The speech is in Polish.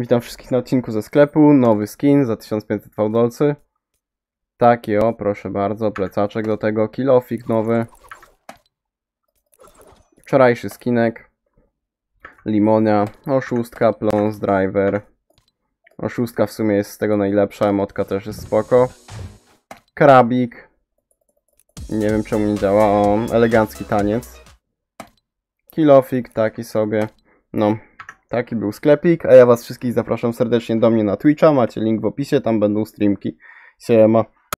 Witam wszystkich na odcinku ze sklepu. Nowy skin za 1500 fałdolcy. Taki o, proszę bardzo. Plecaczek do tego. Kilofik nowy. Wczorajszy skinek. Limonia. Oszustka, plons, driver. Oszustka w sumie jest z tego najlepsza. Emotka też jest spoko. Krabik. Nie wiem czemu nie działa. O, elegancki taniec. Kilofik taki sobie. No, Taki był sklepik, a ja was wszystkich zapraszam serdecznie do mnie na Twitcha, macie link w opisie, tam będą streamki. Siema.